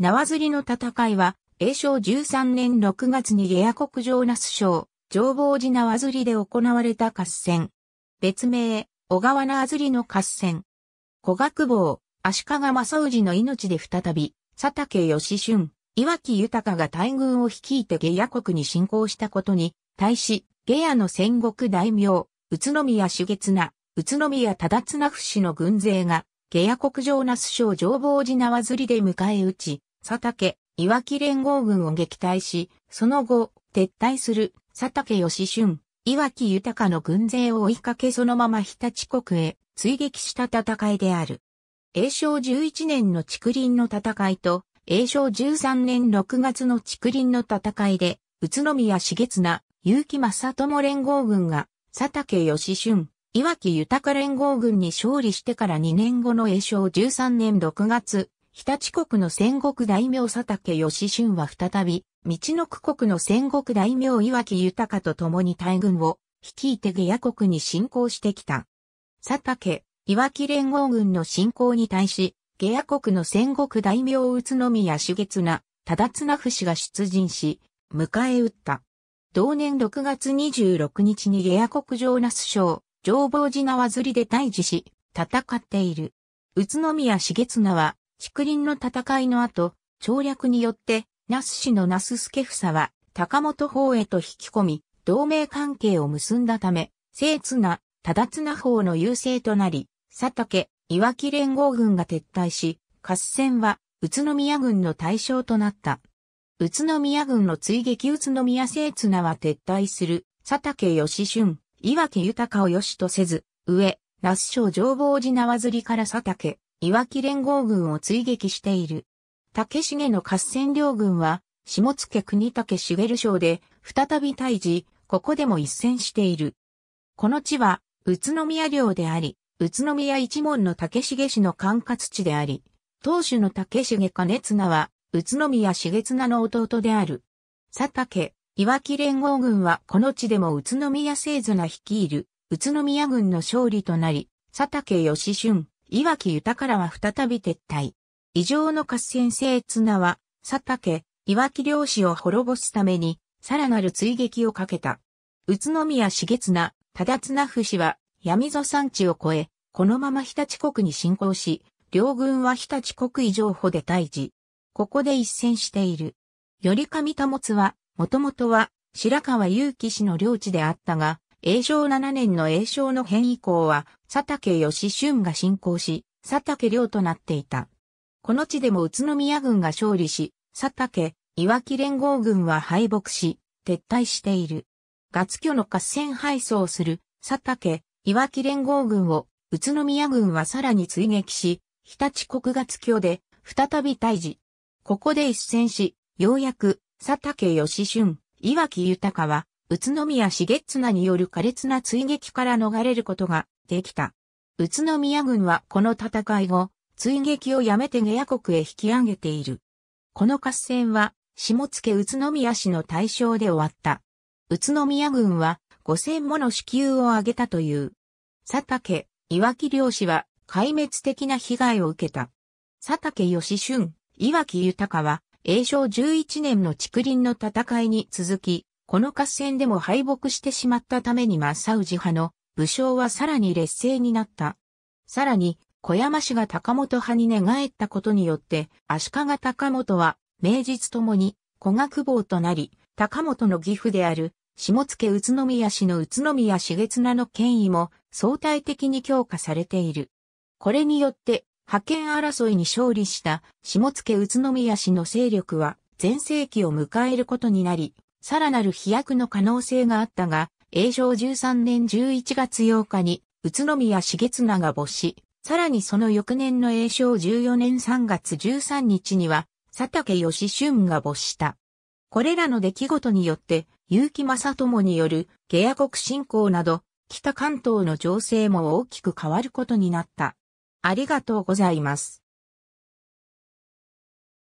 縄釣りの戦いは、永正13年6月に下野国上那須省、上坊寺縄釣りで行われた合戦。別名、小川縄釣りの合戦。小学坊、足利正氏の命で再び、佐竹義春、岩木豊が大軍を率いて下野国に侵攻したことに、対し、下野の戦国大名、宇都宮月綱、宇都宮忠綱不死の軍勢が、下野国上那須省上坊寺縄釣りで迎え撃ち、佐竹、岩木連合軍を撃退し、その後、撤退する佐竹義春、岩木豊の軍勢を追いかけそのまま日立国へ追撃した戦いである。永正11年の竹林の戦いと、永正13年6月の竹林の戦いで、宇都宮茂綱、結城正友連合軍が、佐竹義春、岩木豊連合軍に勝利してから2年後の永正13年6月、日立国の戦国大名佐竹義春は再び、道の国の戦国大名岩木豊と共に大軍を率いて下野国に侵攻してきた。佐竹、岩木連合軍の侵攻に対し、下野国の戦国大名宇都宮主月な、忠綱氏が出陣し、迎え撃った。同年6月26日に下野国城那須省、上防寺縄釣りで退治し、戦っている。宇都宮重綱は、竹林の戦いの後、調略によって、那須氏の那須助房は、高本方へと引き込み、同盟関係を結んだため、聖綱、忠綱方の優勢となり、佐竹、岩木連合軍が撤退し、合戦は、宇都宮軍の対象となった。宇都宮軍の追撃宇都宮聖綱は撤退する、佐竹義春、岩木豊を義しとせず、上、那須省上房寺縄釣りから佐竹、岩木連合軍を追撃している。竹重の合戦両軍は、下野国竹茂省で、再び退治、ここでも一戦している。この地は、宇都宮領であり、宇都宮一門の竹重氏の管轄地であり、当主の竹重兼綱は、宇都宮重綱の弟である。佐竹、岩木連合軍はこの地でも宇都宮聖綱率いる、宇都宮軍の勝利となり、佐竹義春、岩木豊からは再び撤退。異常の合戦性綱は、佐竹、岩木漁師を滅ぼすために、さらなる追撃をかけた。宇都宮茂綱、忠綱氏は、闇ぞ山地を越え、このまま日立国に侵攻し、両軍は日立国以上歩で退治。ここで一戦している。頼上保は、もともとは、白川祐樹氏の領地であったが、永正7年の永正の変以降は、佐竹義春が進行し、佐竹良となっていた。この地でも宇都宮軍が勝利し、佐竹、岩木連合軍は敗北し、撤退している。ガツ居の合戦敗走する、佐竹、岩木連合軍を、宇都宮軍はさらに追撃し、日立国月居で、再び退治。ここで一戦し、ようやく、佐竹義春、岩木豊は、宇都宮重綱による苛烈な追撃から逃れることができた。宇都宮軍はこの戦い後、追撃をやめて下野国へ引き上げている。この合戦は、下野宇都宮市の対象で終わった。宇都宮軍は5000もの支給を上げたという。佐竹、岩木漁師は壊滅的な被害を受けた。佐竹義春、岩木豊は、永正11年の竹林の戦いに続き、この合戦でも敗北してしまったためにマッサウジ派の武将はさらに劣勢になった。さらに、小山氏が高本派に寝返ったことによって、足利高本は、名実ともに、古学坊となり、高本の義父である、下野宇都宮氏の宇都宮茂綱の権威も相対的に強化されている。これによって、派遣争いに勝利した下野宇都宮氏の勢力は全盛期を迎えることになり、さらなる飛躍の可能性があったが、永正13年11月8日に、宇都宮重綱が没し、さらにその翌年の永正14年3月13日には、佐竹義春が没した。これらの出来事によって、結城正友による下野国侵攻など、北関東の情勢も大きく変わることになった。ありがとうございます。